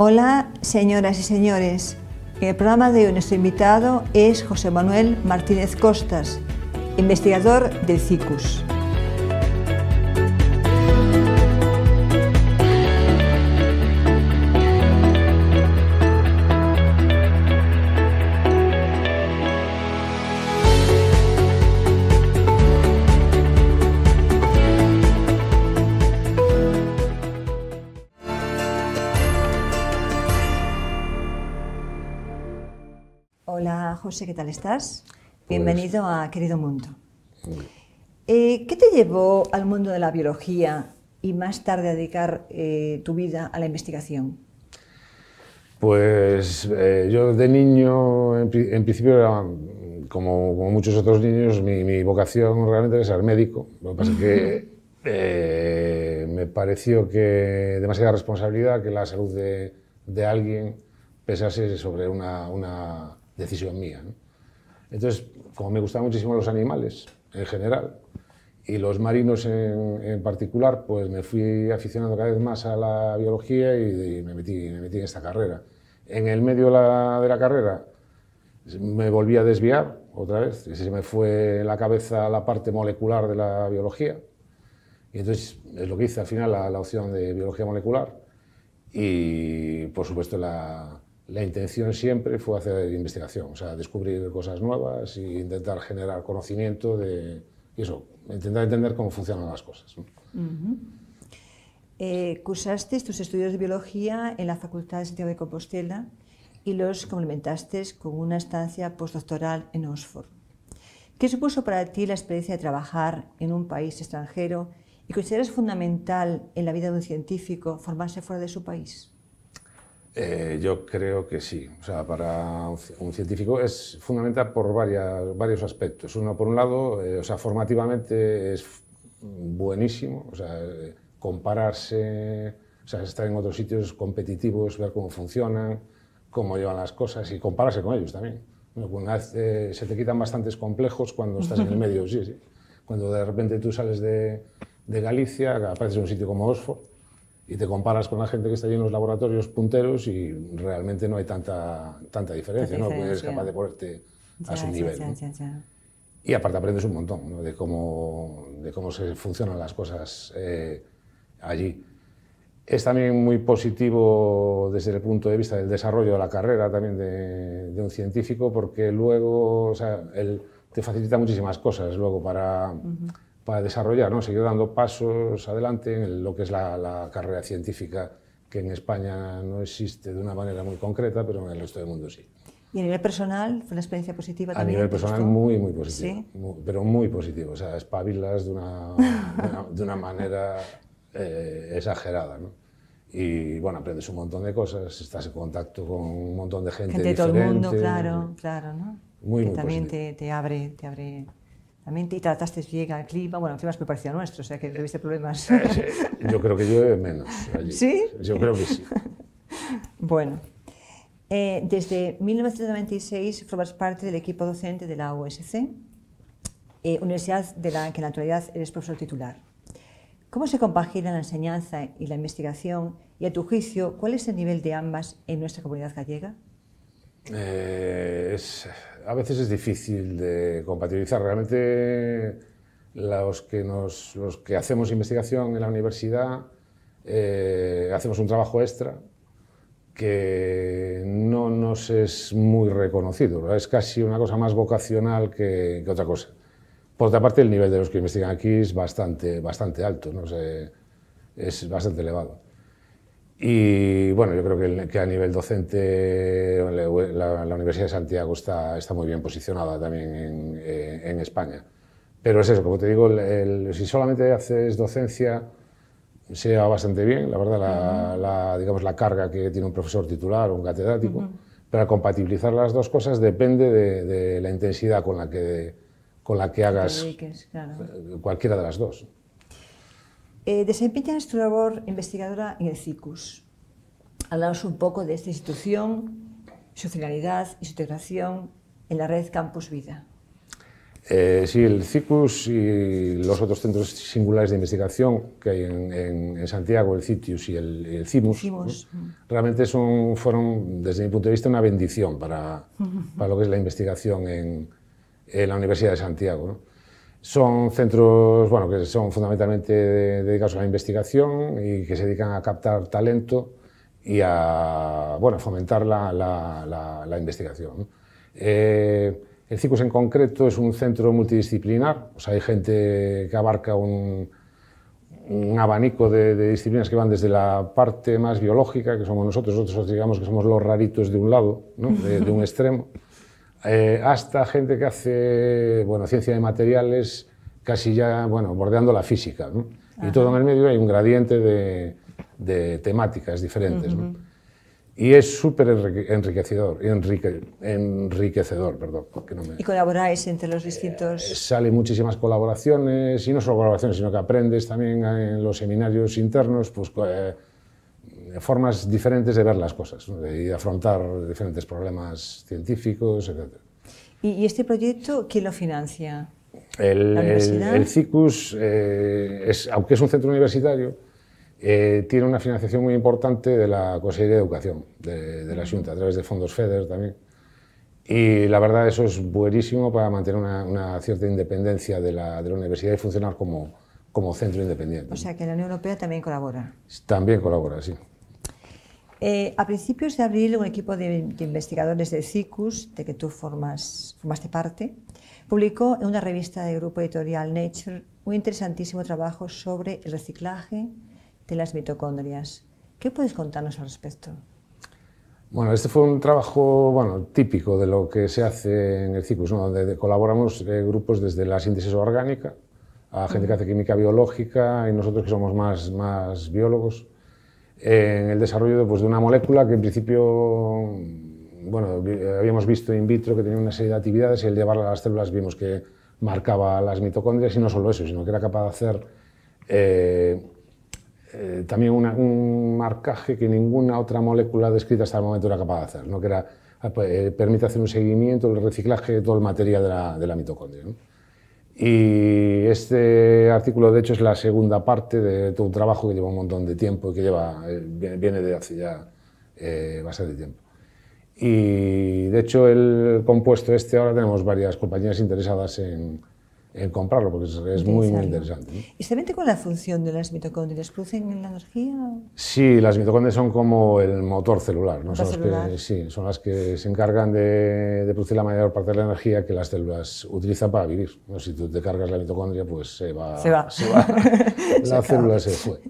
Hola, señoras y señores. En el programa de hoy nuestro invitado es José Manuel Martínez Costas, investigador del CICUS. José, ¿qué tal estás? Pues Bienvenido a Querido Mundo. Eh, ¿Qué te llevó al mundo de la biología y más tarde a dedicar eh, tu vida a la investigación? Pues eh, yo de niño, en, principio, como, muchos otros niños, mi, vocación realmente era ser médico. Lo que pasa es que me pareció que demasiada responsabilidad que la salud de, alguien pesase sobre una, decisión mía. Entonces, como me gustaban muchísimo los animales en general y los marinos en, particular, pues me fui aficionando cada vez más a la biología y, me, metí, me metí en esta carrera. En el medio de la, carrera me volví a desviar otra vez, se me fue la cabeza la parte molecular de la biología. Y entonces es lo que hice al final la, la opción de biología molecular y por supuesto la, la intención siempre fue hacer investigación, o sea, descubrir cosas nuevas e intentar generar conocimiento de y eso, intentar entender cómo funcionan las cosas. Eh, cursaste tus estudios de biología en la Facultad de Santiago de Compostela y los complementaste con una estancia postdoctoral en Oxford. ¿Qué supuso para ti la experiencia de trabajar en un país extranjero y consideras fundamental en la vida de un científico formarse fuera de su país? Eh, yo creo que sí. O sea, para un científico es fundamental por varios aspectos. Uno, por un lado, eh, o sea, formativamente es buenísimo. O sea, eh, compararse, o sea, estar en otros sitios competitivos, ver cómo funcionan, cómo llevan las cosas y compararse con ellos también. se te quitan bastantes complejos cuando estás en el medio, sí, sí. Cuando de repente tú sales de, de Galicia, apareces en un sitio como Oxford, y te comparas con la gente que está allí en los laboratorios punteros y realmente no hay tanta, tanta diferencia, ¿no? eres capaz de ponerte a su nivel. y aparte aprendes un montón de, cómo, de cómo se funcionan las cosas eh, allí. Es también muy positivo desde el punto de vista del desarrollo de la carrera también de, un científico, porque luego o sea, te facilita muchísimas cosas luego para para desarrollar, ¿no? seguir dando pasos adelante en lo que es la, carrera científica, que en España no existe de una manera muy concreta, pero en el resto del mundo sí. ¿Y a nivel personal fue una experiencia positiva también? A nivel personal muy, muy positivo, pero muy positivo. O sea, espabilas de una, una, de una manera eh, exagerada. ¿no? Y bueno, aprendes un montón de cosas, estás en contacto con un montón de gente. Gente de todo el mundo, claro, claro. ¿no? Muy, que también te, te abre, te abre y trataste llega al clima. Bueno, el clima es muy parecido a nuestro, o sea que tuviste problemas. Eh, yo creo que llueve menos allí. ¿Sí? Yo creo que sí. bueno, eh, desde 1996 formas parte del equipo docente de la USC, eh, universidad de la que en la actualidad eres profesor titular. ¿Cómo se compagina la enseñanza y la investigación? Y a tu juicio, ¿cuál es el nivel de ambas en nuestra comunidad gallega? es, a veces es difícil de compatibilizar. Realmente los que, los que hacemos investigación en la universidad eh, hacemos un trabajo extra que no nos es muy reconocido. Es casi una cosa más vocacional que, otra cosa. Por otra parte, el nivel de los que investigan aquí es bastante, bastante alto, ¿no? es bastante elevado. Y bueno, yo creo que, a nivel docente la, Universidad de Santiago está, está muy bien posicionada también en, eh, España. Pero es eso, como te digo, si solamente haces docencia, se lleva bastante bien, la verdad, la, digamos, la carga que tiene un profesor titular o un catedrático. para Pero compatibilizar las dos cosas depende de, la intensidad con la que, con la que hagas cualquiera de las dos. Eh, desempeñas tu labor investigadora en el CICUS. Hablamos un poco de esta institución, su finalidad y su integración en la red Campus Vida. Eh, sí, el CICUS y los otros centros singulares de investigación que hay en, Santiago, el CITIUS y el, CIMUS, mm. realmente fueron, desde mi punto de vista, una bendición para, lo que es la investigación en, la Universidad de Santiago. Son centros bueno, que son fundamentalmente dedicados a la investigación y que se dedican a captar talento y a bueno, fomentar la, la, investigación. Eh, el CICUS en concreto es un centro multidisciplinar, o sea, hay gente que abarca un, un abanico de, disciplinas que van desde la parte más biológica, que somos nosotros, nosotros digamos que somos los raritos de un lado, ¿no? de un extremo, eh, hasta gente que hace bueno, ciencia de materiales, casi ya bueno, bordeando la física. Y todo en el medio hay un gradiente de, temáticas diferentes. Y es súper enriquecedor, enrique, enriquecedor, perdón. Y colaboráis entre los distintos... Eh, salen muchísimas colaboraciones, y no solo colaboraciones, sino que aprendes también en los seminarios internos, pues... Eh, eh, formas diferentes de ver las cosas y de afrontar diferentes problemas científicos, etc. ¿Y este proyecto quién lo financia? El, el, CICUS, eh, es, aunque es un centro universitario, eh, tiene una financiación muy importante de la Consejería de Educación, de, la Junta, a través de fondos FEDER también. Y la verdad, eso es buenísimo para mantener una, cierta independencia de la, universidad y funcionar como, como centro independiente. O sea, que la Unión Europea también colabora. También colabora, sí. Eh, a principios de abril, un equipo de, investigadores de CICUS, de que tú formas, formaste parte, publicó en una revista de grupo editorial Nature un interesantísimo trabajo sobre el reciclaje de las mitocondrias. ¿Qué puedes contarnos al respecto? Bueno, este fue un trabajo bueno, típico de lo que se hace en el CICUS, donde colaboramos eh, grupos desde la síntesis orgánica a gente que hace química biológica y nosotros que somos más, más biólogos eh, en el desarrollo pues, de, una molécula que en principio bueno, eh, habíamos visto in vitro que tenía una serie de actividades y al llevarla a las células vimos que marcaba las mitocondrias y no solo eso, sino que era capaz de hacer eh, también un marcaje que ninguna otra molécula descrita hasta el momento era capaz de hacer, ¿no? que era, permite hacer un seguimiento, el reciclaje de todo el material de la, mitocondria. Y este artículo, de hecho, es la segunda parte de todo un trabajo que lleva un montón de tiempo y que lleva, eh, viene de hace ya eh, bastante tiempo. Y de hecho, el compuesto este, ahora tenemos varias compañías interesadas en, en comprarlo, porque es, muy, interesante. ¿Y se con la función de las mitocondrias? ¿Producen la energía? Sí, las mitocondrias son como el motor celular, ¿no? son, las que se encargan de, producir la mayor parte de la energía que las células utilizan para vivir. Si tú te cargas la mitocondria, pues se va. la célula se fue.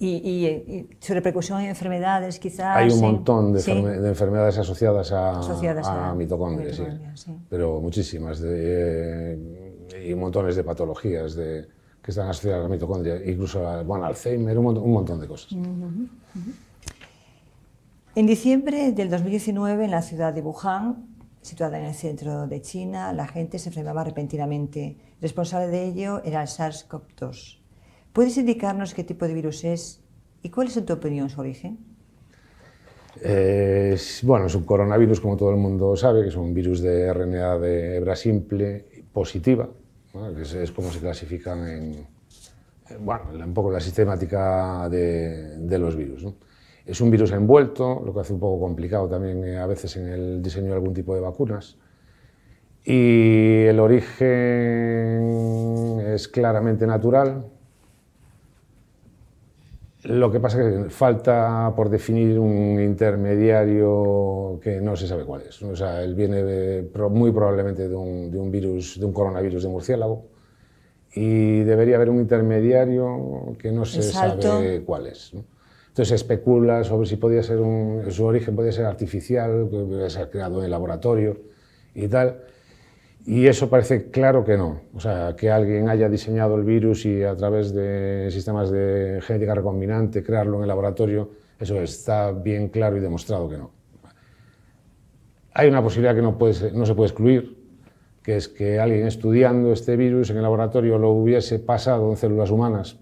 Y, y, su repercusión en enfermedades, quizás. Hay un montón de, enfermedades asociadas a, mitocondrias, sí. Pero muchísimas. De, y montones de patologías de, que están asociadas a la mitocondria, incluso al Alzheimer, un montón, de cosas. En diciembre del 2019, en la ciudad de Wuhan, situada en el centro de China, la gente se enfermaba repentinamente. Responsable de ello era el SARS-CoV-2. ¿Puedes indicarnos qué tipo de virus es y cuál es, en tu opinión, su origen? bueno, es un coronavirus, como todo el mundo sabe, que es un virus de RNA de hebra simple positiva, que es, como se clasifican en, bueno, un poco la sistemática de, los virus. Es un virus envuelto, lo que hace un poco complicado también eh, a veces en el diseño de algún tipo de vacunas. Y el origen es claramente natural, lo que pasa es que falta por definir un intermediario que no se sabe cuál es. O sea, él viene muy probablemente de un, de un, virus, de un coronavirus de murciélago, y debería haber un intermediario que no se sabe cuál es. Entonces especula sobre si podía ser su origen podía ser artificial, que podía ser creado en el laboratorio y tal. Y eso parece claro que no. O sea, que alguien haya diseñado el virus y a través de sistemas de genética recombinante crearlo en el laboratorio, eso está bien claro y demostrado que no. Hay una posibilidad que no, puede, no se puede excluir, que es que alguien estudiando este virus en el laboratorio lo hubiese pasado en células humanas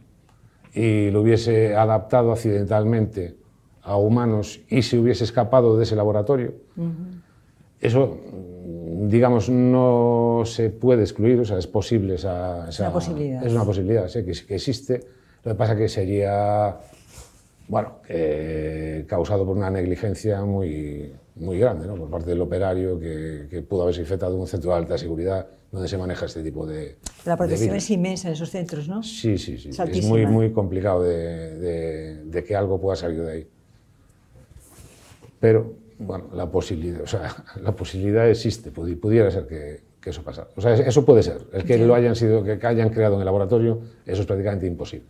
y lo hubiese adaptado accidentalmente a humanos y se hubiese escapado de ese laboratorio. Eso digamos, no se puede excluir, o sea, es posible esa... es una posibilidad. Es una posibilidad, sí, que, existe. Lo que pasa es que sería, bueno, causado por una negligencia muy, muy grande, ¿no? Por parte del operario que, pudo haberse infectado un centro de alta seguridad donde se maneja este tipo de. La protección es inmensa en esos centros, ¿no? Sí, sí, sí. Es, muy, muy complicado de, de que algo pueda salir de ahí. Pero bueno, la posibilidad, la posibilidad existe, pudiera ser que, eso pasara. O sea, eso puede ser. El que lo hayan sido, que hayan creado en el laboratorio, eso es prácticamente imposible.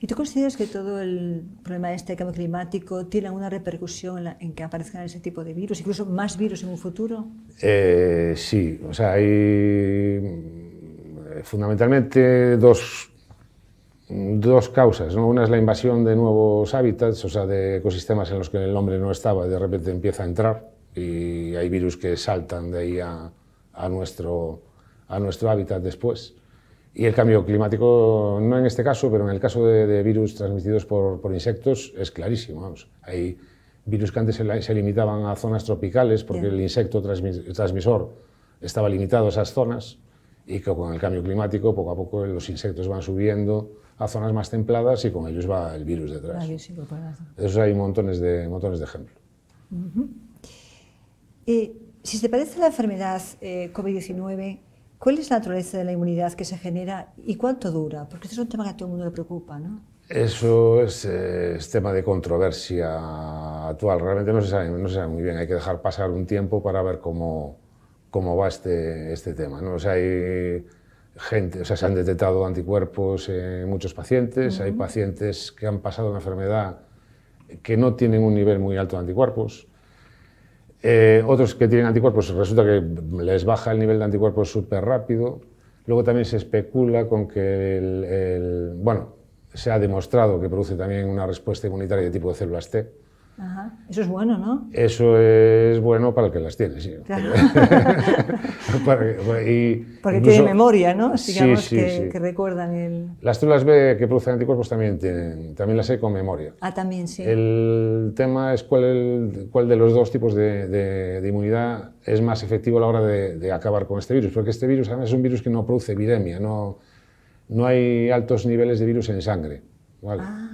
¿Y tú consideras que todo el problema de este cambio climático tiene alguna repercusión en, que aparezcan ese tipo de virus, incluso más virus en un futuro? Eh, sí, o sea, hay mm, fundamentalmente dos Mm, dos causas. Una es la invasión de nuevos hábitats, o sea, de ecosistemas en los que el hombre no estaba, de repente empieza a entrar y hay virus que saltan de ahí a, nuestro, a nuestro hábitat después. Y el cambio climático, no en este caso, pero en el caso de, virus transmitidos por, insectos, es clarísimo. Hay virus que antes se, limitaban a zonas tropicales porque el insecto transmisor estaba limitado a esas zonas y que con el cambio climático poco a poco los insectos van subiendo, a zonas más templadas y con ellos va el virus detrás. Eso hay montones de, montones de ejemplos. Eh, si se parece a la enfermedad eh, COVID-19, ¿cuál es la naturaleza de la inmunidad que se genera y cuánto dura? Porque este es un tema que a todo el mundo le preocupa, ¿no? Eso es, eh, tema de controversia actual. Realmente no se, sabe, no muy bien. Hay que dejar pasar un tiempo para ver cómo, cómo va este, este tema. ¿no? O sea, hay, gente, o sea, se han detectado anticuerpos en muchos pacientes, hay pacientes que han pasado una enfermedad que no tienen un nivel muy alto de anticuerpos, eh, otros que tienen anticuerpos resulta que les baja el nivel de anticuerpos súper rápido, luego también se especula con que bueno, se ha demostrado que produce también una respuesta inmunitaria de tipo de células T, eso es bueno, ¿no? Eso es bueno para el que las tiene, sí. Pues, Porque tiene memoria, ¿no? Digamos sí, que, recuerdan el... Las células B que producen anticuerpos pues, también tienen, también las hay con memoria. Ah, también, sí. El tema es cuál, de los dos tipos de, inmunidad es más efectivo a la hora de, acabar con este virus. Porque este virus además es un virus que no produce viremia, no, no hay altos niveles de virus en sangre. Ah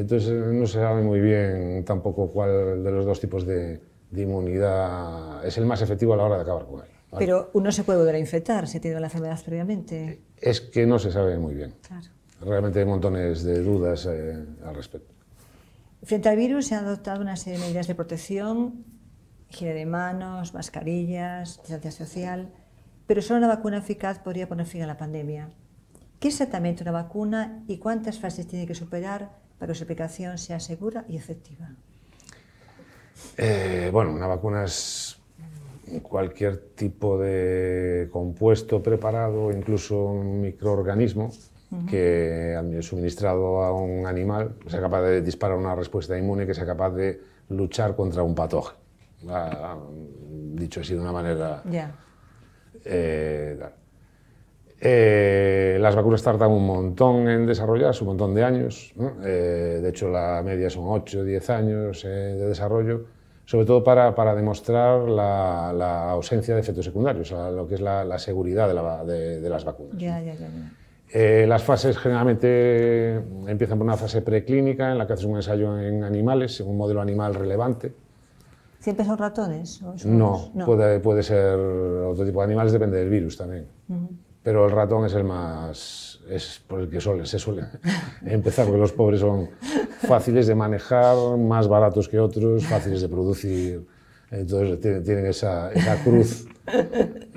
entonces eh, no se sabe muy bien tampoco cuál de los dos tipos de, inmunidad es el más efectivo a la hora de acabar con él. Pero uno se puede volver a infectar si ha tenido la enfermedad previamente. Eh, es que no se sabe muy bien. Claro. Realmente hay montones de dudas eh, al respecto. Frente al virus se han adoptado una serie de medidas de protección, higiene de manos, mascarillas, distancia social, pero solo una vacuna eficaz podría poner fin a la pandemia. ¿Qué es exactamente una vacuna y cuántas fases tiene que superar para que su aplicación sea segura y efectiva? Eh, bueno, una vacuna es cualquier tipo de compuesto preparado, incluso un microorganismo que suministrado a un animal sea capaz de disparar una respuesta inmune que sea capaz de luchar contra un patógeno. dicho así de una manera... Eh, eh, las vacunas tardan un montón en desarrollarse, un montón de años. Eh, de hecho, la media son 8 o 10 años eh, de desarrollo, sobre todo para, demostrar la, ausencia de efectos secundarios, o lo que es la, seguridad de, las vacunas. Ya, ya, las fases generalmente empiezan por una fase preclínica en la que haces un ensayo en animales, en un modelo animal relevante. ¿Siempre son ratones? no, Puede, ser otro tipo de animales, depende del virus también pero el ratón es el más es por el que suele, se suele empezar porque los pobres son fáciles de manejar, más baratos que otros, fáciles de producir, entonces tienen, esa, esa cruz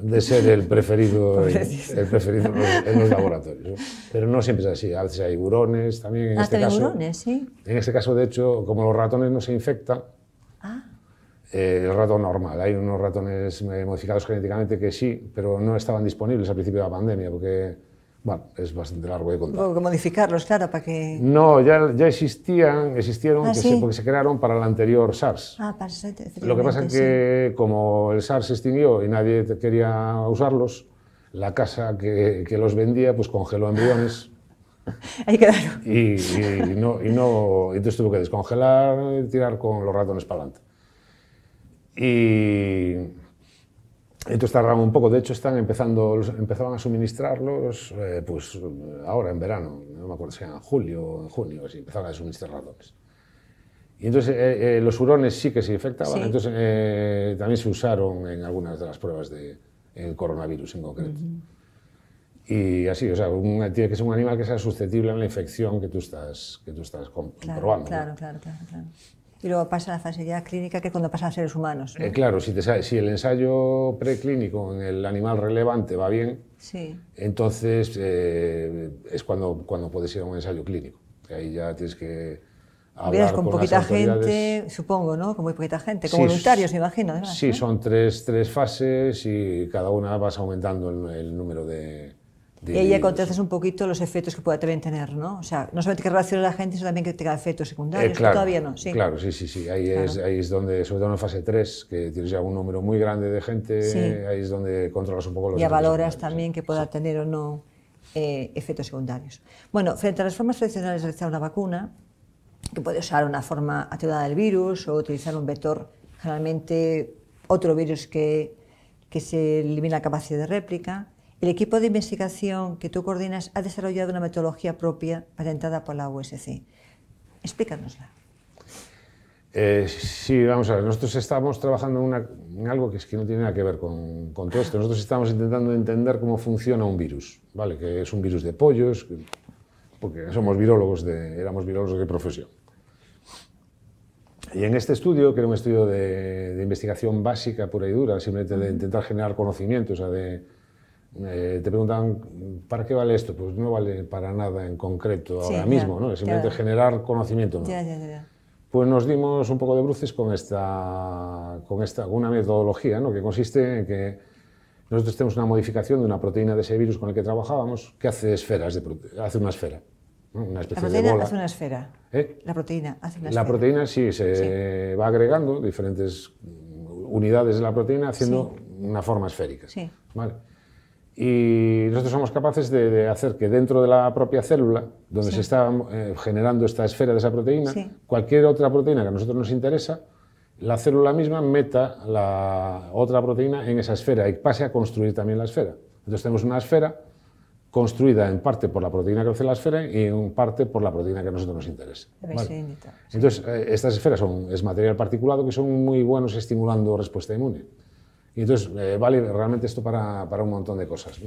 de ser el preferido, en, el preferido en los, laboratorios. Pero no siempre es así, a veces hay burones también. En ah, este caso, sí. En este caso, de hecho, como los ratones no se infectan, el eh, ratón normal. Hay unos ratones eh, modificados genéticamente que sí, pero no estaban disponibles al principio de la pandemia, porque bueno, es bastante largo de contar. que modificarlos, claro, para que... No, ya, ya existían, existieron, ah, porque se crearon para el anterior SARS. Ah, Lo que pasa es que como el SARS se extinguió y nadie quería usarlos, la casa que, que los vendía pues congeló embriones. Ahí quedaron. Y, y, no, y no, entonces tuvo que descongelar, y tirar con los ratones para adelante. Y entonces tardaron un poco, de hecho están empezando, empezaban a suministrarlos eh, pues ahora en verano, no me acuerdo si era en julio o en junio, empezaban empezaron a suministrar Y entonces eh, eh, los hurones sí que se infectaban, entonces también se usaron en algunas de las pruebas de coronavirus en concreto. Y así, o sea, tiene que ser un animal que sea susceptible a la infección que tú estás, que tú estás comprobando. claro, claro, claro. Y luego pasa la fase ya clínica, que es cuando pasa a seres humanos. Eh, claro, si, te, si, el ensayo preclínico en el animal relevante va bien, entonces eh, es cuando, cuando puedes ir a un ensayo clínico. Ahí ya tienes que hablar con, poquita gente, supongo, ¿no? Con muy poquita gente, con voluntarios, me imagino. Además, sí, son tres, tres, fases y cada una vas aumentando el número de, y ahí ya un poquito los efectos que pueda también tener, ¿no? O sea, no solamente que a la gente, sino también que tenga efectos secundarios, eh, claro, todavía no, sí. Claro, sí, sí, sí. Ahí, es, ahí es donde, sobre todo en fase 3, que tienes ya un número muy grande de gente, ahí es donde controlas un poco los Ya valoras también que pueda tener o no eh, efectos secundarios. Bueno, frente a las formas tradicionales de realizar una vacuna, que puede usar una forma atenuada del virus o utilizar un vector, generalmente otro virus que, que se elimina la capacidad de réplica, el equipo de investigación que tú coordinas ha desarrollado una metodología propia patentada por la USC. Explícanosla. Eh, sí, vamos a ver, nosotros estamos trabajando en, algo que es que no tiene nada que ver con, todo esto. Nosotros estamos intentando entender cómo funciona un virus, ¿vale? Que es un virus de pollos, porque somos virólogos, de, éramos virólogos de profesión. Y en este estudio, que era un estudio de, de investigación básica, pura y dura, simplemente de intentar generar conocimiento, o sea, de, eh, te preguntan, ¿para qué vale esto? Pues no vale para nada en concreto ahora mismo, ¿no? simplemente generar conocimiento. ¿no? pues nos dimos un poco de bruces con esta, con esta una metodología ¿no? que consiste en que nosotros tenemos una modificación de una proteína de ese virus con el que trabajábamos que hace esferas, hace una esfera. Una especie de hace una esfera. ¿Eh? La proteína hace una esfera. La proteína sí, se va agregando diferentes unidades de la proteína haciendo una forma esférica. Sí. ¿vale? Y nosotros somos capaces de, hacer que dentro de la propia célula, donde se está eh, generando esta esfera de esa proteína, cualquier otra proteína que a nosotros nos interesa, la célula misma meta la otra proteína en esa esfera y pase a construir también la esfera. Entonces tenemos una esfera construida en parte por la proteína que hace la esfera y en parte por la proteína que a nosotros nos interesa. Entonces, eh, estas esferas son, es material particulado que son muy buenos estimulando respuesta inmune. Y entonces eh, vale realmente esto para, para, un montón de cosas.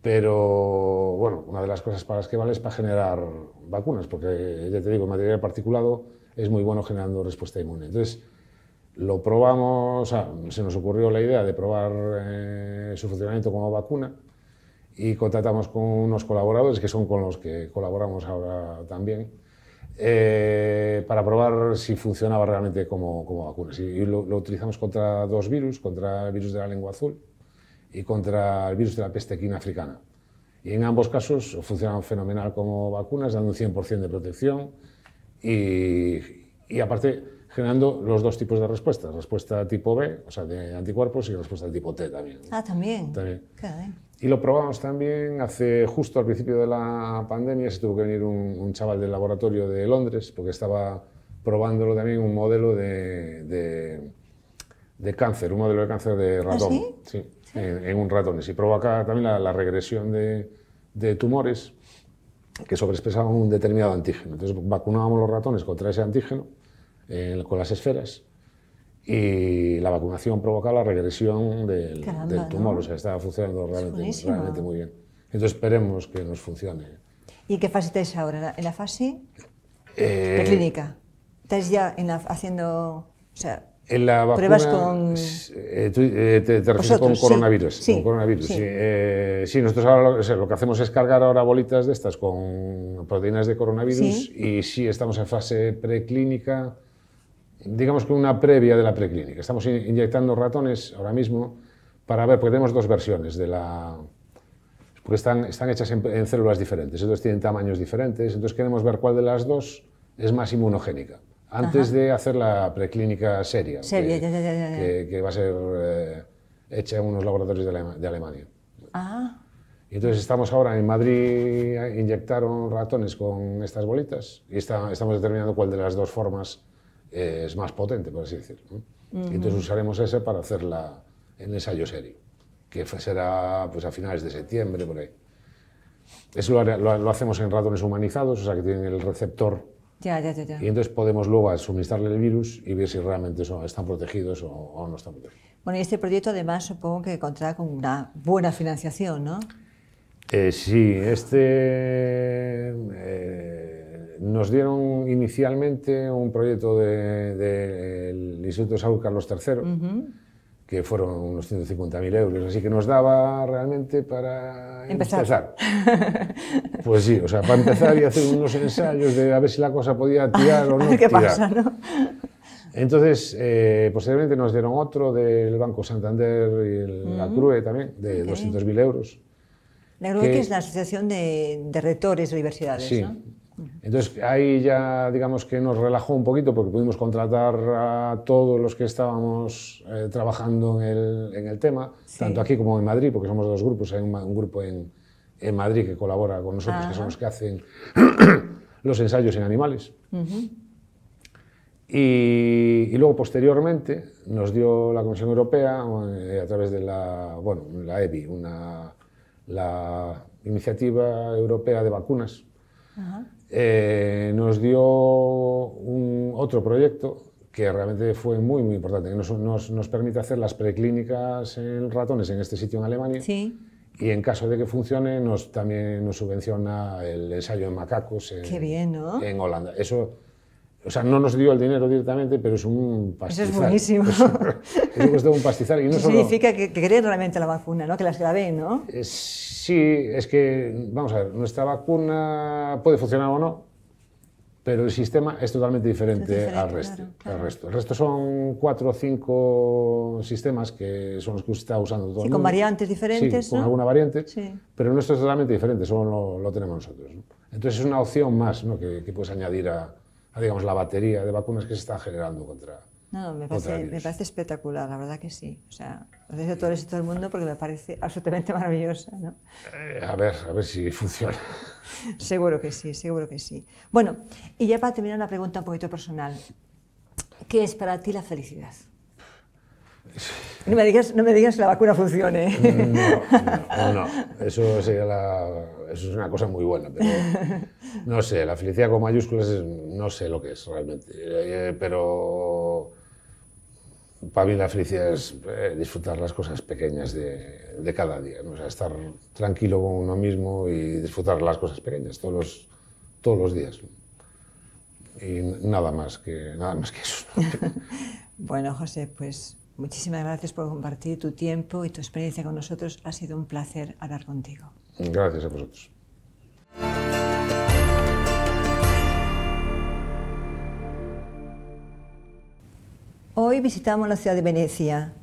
Pero bueno, una de las cosas para las que vale es para generar vacunas, porque eh, ya te digo, el material particulado es muy bueno generando respuesta inmune. Entonces, lo probamos, o sea, se nos ocurrió la idea de probar eh, su funcionamiento como vacuna y contratamos con unos colaboradores que son con los que colaboramos ahora también eh, para probar si funcionaba realmente como, como vacuna. Y, lo, utilizamos contra dos virus, contra el virus de la lengua azul y contra el virus de la peste equina africana. Y en ambos casos funcionaron fenomenal como vacunas, dando un 100% de protección y, y aparte generando los dos tipos de respuestas, respuesta tipo B, o sea, de anticuerpos, y respuesta tipo T también. Ah, también. También. Y lo probamos también hace justo al principio de la pandemia, se tuvo que venir un, chaval del laboratorio de Londres, porque estaba probándolo también un modelo de, de, cáncer, un modelo de cáncer de ¿Ah, ratón. ¿Ah, sí? Sí, En, un ratón. Y provocaba provoca también la, regresión de, de tumores que sobreexpresaban un determinado antígeno. Entonces vacunábamos los ratones contra ese antígeno con las esferas y la vacunación provoca la regresión del, tumor, o sea, está funcionando realmente, muy bien. Entonces esperemos que nos funcione. ¿Y qué fase estáis ahora? ¿En la fase eh, clínica? ¿Estáis ya haciendo o sea, pruebas con... Eh, eh, te, te, con coronavirus. Sí, coronavirus, eh, sí. nosotros ahora lo, lo, que hacemos es cargar ahora bolitas de estas con proteínas de coronavirus y sí estamos en fase preclínica digamos que una previa de la preclínica. Estamos inyectando ratones ahora mismo para ver, porque tenemos dos versiones de la... porque están, hechas en, células diferentes, entonces tienen tamaños diferentes, entonces queremos ver cuál de las dos es más inmunogénica, antes de hacer la preclínica seria, que, que, va a ser eh, hecha en unos laboratorios de, Alemania. Ah. entonces estamos ahora en Madrid, inyectaron ratones con estas bolitas y estamos determinando cuál de las dos formas eh, es más potente, por así decirlo. ¿no? Entonces usaremos ese para hacer en el ensayo serio, que será pues, a finales de septiembre, por ahí. Eso lo, hacemos en ratones humanizados, o sea que tienen el receptor ya, ya, ya, y entonces podemos luego suministrarle el virus y ver si realmente están protegidos o, no están protegidos. Bueno, y este proyecto además supongo que contará con una buena financiación, ¿no? Eh, sí, este... Eh, nos dieron inicialmente un proyecto del de, Instituto Saúl Carlos III, que fueron unos 150.000 euros, así que nos daba realmente para empezar. Pues sí, o sea, para empezar y hacer unos ensayos de a ver si la cosa podía tirar o no. ¿Qué pasa, Entonces, eh, posteriormente nos dieron otro del Banco Santander y la CRUE también, de 200.000 euros. La CRUE que, es la Asociación de, de Rectores de Universidades, sí, entonces ahí ya digamos que nos relajó un poquito porque pudimos contratar a todos los que estábamos eh, trabajando en el, en el tema, tanto aquí como en Madrid, porque somos dos grupos, hay un, grupo en, en, Madrid que colabora con nosotros, que son ah. los que hacen los ensayos en animales. y, luego posteriormente nos dio la Comisión Europea eh, a través de la, bueno, la EBI, una, la Iniciativa Europea de Vacunas. Eh, nos dio un otro proyecto que realmente fue muy, muy importante, que nos, nos, permite hacer las preclínicas en ratones en este sitio en Alemania. Y en caso de que funcione, nos, también nos subvenciona el ensayo en macacos en, bien, en Holanda. Eso o sea, no nos dio el dinero directamente, pero es un pastizal. Eso es buenísimo. Eso, un pastizal. Y no solo... significa que, que realmente la vacuna, ¿no? Que las graben, ¿no? Es, sí, es que, vamos a ver, nuestra vacuna puede funcionar o no, pero el sistema es totalmente diferente, al, resto, al resto. El resto son cuatro o cinco sistemas que son los que está usando todo el mundo. con variantes diferentes, sí, con alguna variante, sí. pero nuestro es totalmente diferente, solo lo, tenemos nosotros. Entonces es una opción más ¿no? que puedes añadir a Ah, digamos, la batería de vacunas que se está generando contra, no, me parece, espectacular, la verdad que sí. O sea, os deseo todo el mundo porque me parece absolutamente maravillosa. ¿no? Eh, a ver, a ver si funciona. seguro que sí, seguro que sí. Bueno, y ya para terminar una pregunta un poquito personal. ¿Qué es para ti la felicidad? No me digas, no me digas que la vacuna funcione. ¿eh? No, no, Eso, es una cosa muy buena, no sé, la felicidad con mayúsculas no sé lo que es realmente, eh, pero para mí la felicidad es eh, disfrutar las cosas pequeñas de, cada día, ¿no? sea, estar tranquilo con uno mismo y disfrutar las cosas pequeñas todos los, todos los días. Y nada más que, nada más que eso. bueno, José, pues Muchísimas gracias por compartir tu tiempo y tu experiencia con nosotros. Ha sido un placer hablar contigo. Gracias a vosotros. Hoy visitamos la ciudad de Venecia,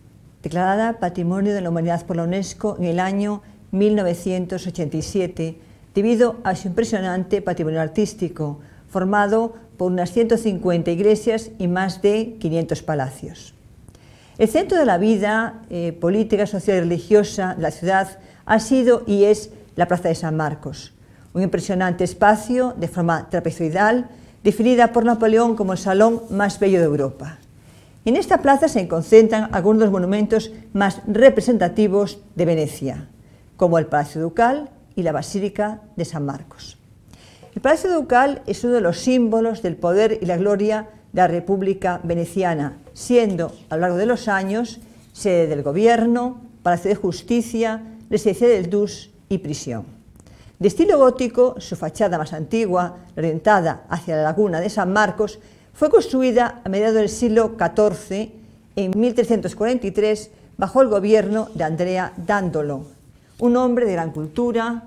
declarada Patrimonio de la Humanidad por la UNESCO en el año 1987, debido a su impresionante patrimonio artístico, formado por unas 150 iglesias y más de 500 palacios. El centro de la vida eh, política, social y religiosa de la ciudad ha sido y es la Plaza de San Marcos, un impresionante espacio de forma trapezoidal definida por Napoleón como el salón más bello de Europa. En esta plaza se concentran algunos de los monumentos más representativos de Venecia, como el Palacio Ducal y la Basílica de San Marcos. El Palacio Ducal es uno de los símbolos del poder y la gloria la República Veneciana, siendo a lo largo de los años sede del gobierno, palacio de justicia, residencia del DUS y prisión. De estilo gótico, su fachada más antigua, orientada hacia la laguna de San Marcos, fue construida a mediados del siglo XIV, en 1343, bajo el gobierno de Andrea Dándolo, un hombre de gran cultura,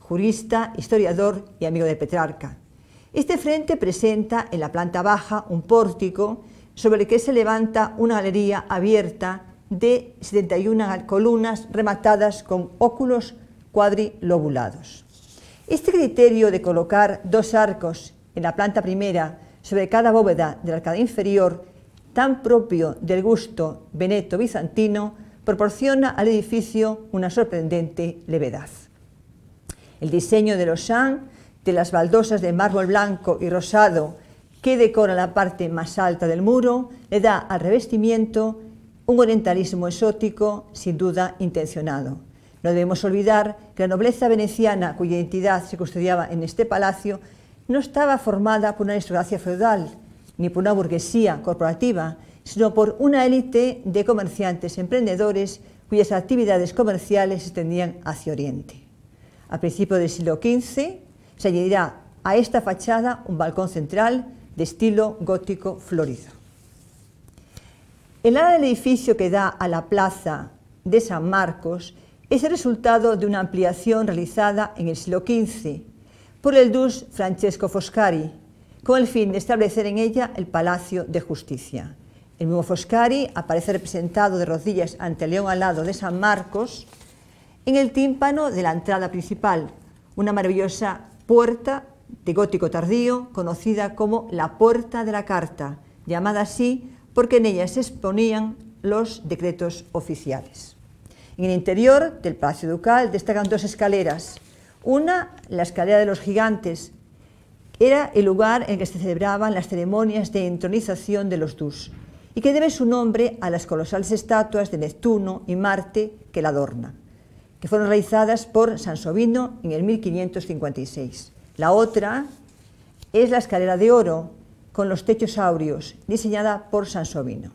jurista, historiador y amigo de Petrarca. Este frente presenta en la planta baja un pórtico sobre el que se levanta una galería abierta de 71 columnas rematadas con óculos cuadrilobulados. Este criterio de colocar dos arcos en la planta primera sobre cada bóveda de la arcada inferior, tan propio del gusto veneto bizantino, proporciona al edificio una sorprendente levedad. El diseño de los los de las baldosas de mármol blanco y rosado que decora la parte más alta del muro le da al revestimiento un orientalismo exótico sin duda intencionado. No debemos olvidar que la nobleza veneciana, cuya identidad se custodiaba en este palacio, no estaba formada por una aristocracia feudal ni por una burguesía corporativa, sino por una élite de comerciantes emprendedores cuyas actividades comerciales se extendían hacia Oriente. A principios del siglo XV, se añadirá a esta fachada un balcón central de estilo gótico florido. El ala del edificio que da a la plaza de San Marcos es el resultado de una ampliación realizada en el siglo XV por el dus Francesco Foscari, con el fin de establecer en ella el Palacio de Justicia. El mismo Foscari aparece representado de rodillas ante el león alado de San Marcos en el tímpano de la entrada principal, una maravillosa puerta de gótico tardío, conocida como la Puerta de la Carta, llamada así porque en ella se exponían los decretos oficiales. En el interior del Palacio Ducal destacan dos escaleras. Una, la escalera de los gigantes, era el lugar en que se celebraban las ceremonias de entronización de los dus y que debe su nombre a las colosales estatuas de Neptuno y Marte que la adornan que fueron realizadas por Sansovino en el 1556. La otra es la escalera de oro con los techos áureos, diseñada por Sansovino.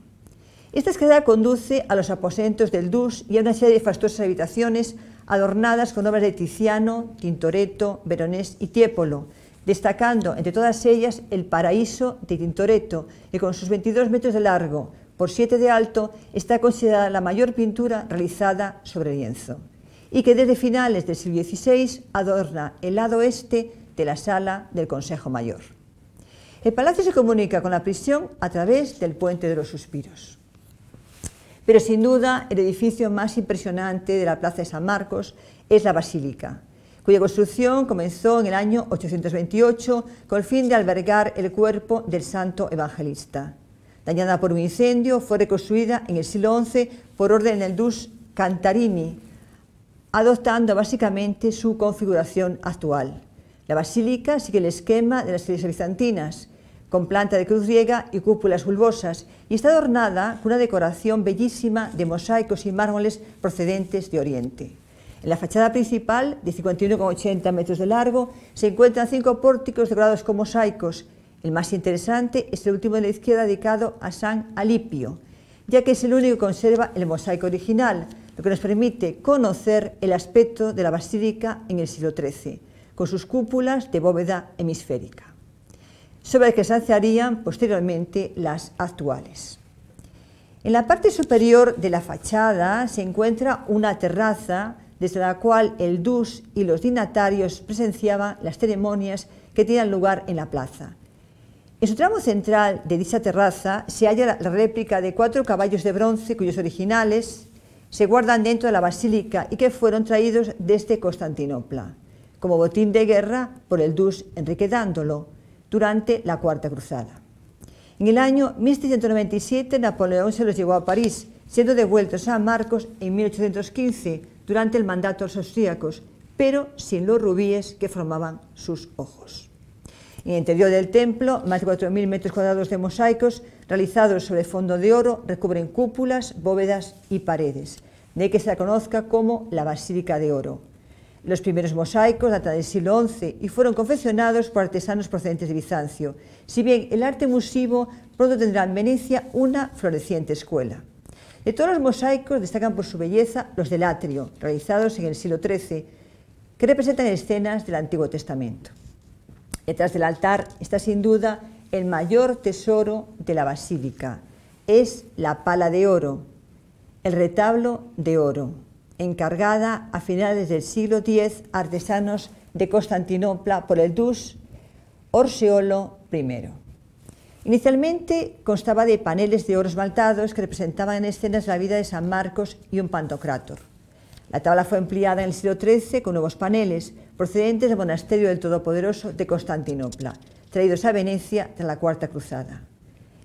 Esta escalera conduce a los aposentos del Dus y a una serie de fastuosas habitaciones adornadas con obras de Tiziano, Tintoretto, Veronés y Tiepolo, destacando entre todas ellas el paraíso de Tintoretto, que con sus 22 metros de largo por 7 de alto está considerada la mayor pintura realizada sobre lienzo y que desde finales del siglo XVI adorna el lado este de la sala del Consejo Mayor. El palacio se comunica con la prisión a través del Puente de los Suspiros. Pero sin duda el edificio más impresionante de la Plaza de San Marcos es la Basílica, cuya construcción comenzó en el año 828 con el fin de albergar el cuerpo del santo evangelista. Dañada por un incendio, fue reconstruida en el siglo XI por orden del Dus Cantarini, adoptando básicamente su configuración actual. La basílica sigue el esquema de las iglesias bizantinas, con planta de cruz griega y cúpulas bulbosas, y está adornada con una decoración bellísima de mosaicos y mármoles procedentes de Oriente. En la fachada principal, de 51,80 metros de largo, se encuentran cinco pórticos decorados con mosaicos. El más interesante es el último de la izquierda dedicado a San Alipio, ya que es el único que conserva el mosaico original, lo que nos permite conocer el aspecto de la basílica en el siglo XIII, con sus cúpulas de bóveda hemisférica, sobre las que se alzarían posteriormente las actuales. En la parte superior de la fachada se encuentra una terraza desde la cual el dus y los dignatarios presenciaban las ceremonias que tenían lugar en la plaza. En su tramo central de dicha terraza se halla la réplica de cuatro caballos de bronce cuyos originales se guardan dentro de la basílica y que fueron traídos desde Constantinopla, como botín de guerra por el duque Enrique Dándolo durante la Cuarta Cruzada. En el año 1697 Napoleón se los llevó a París, siendo devueltos a Marcos en 1815 durante el mandato de los austríacos, pero sin los rubíes que formaban sus ojos. En el interior del templo, más de 4.000 metros cuadrados de mosaicos realizados sobre fondo de oro recubren cúpulas, bóvedas y paredes, de que se la conozca como la Basílica de Oro. Los primeros mosaicos datan del siglo XI y fueron confeccionados por artesanos procedentes de Bizancio, si bien el arte musivo pronto tendrá en Venecia una floreciente escuela. De todos los mosaicos destacan por su belleza los del atrio, realizados en el siglo XIII, que representan escenas del Antiguo Testamento. Detrás del altar está sin duda el mayor tesoro de la basílica. Es la pala de oro, el retablo de oro, encargada a finales del siglo X artesanos de Constantinopla por el dus Orseolo I. Inicialmente constaba de paneles de oro esmaltados que representaban escenas de la vida de San Marcos y un pantocrátor. La tabla fue ampliada en el siglo XIII con nuevos paneles, procedentes del monasterio del Todopoderoso de Constantinopla, traídos a Venecia tras la Cuarta Cruzada.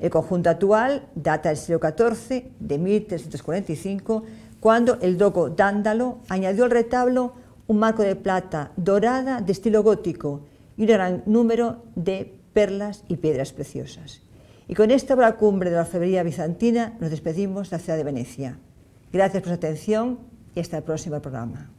El conjunto actual data del siglo XIV, de 1345, cuando el dogo Dándalo añadió al retablo un marco de plata dorada de estilo gótico y un gran número de perlas y piedras preciosas. Y con esta obra cumbre de la orfebrería bizantina nos despedimos de la ciudad de Venecia. Gracias por su atención y hasta el próximo programa.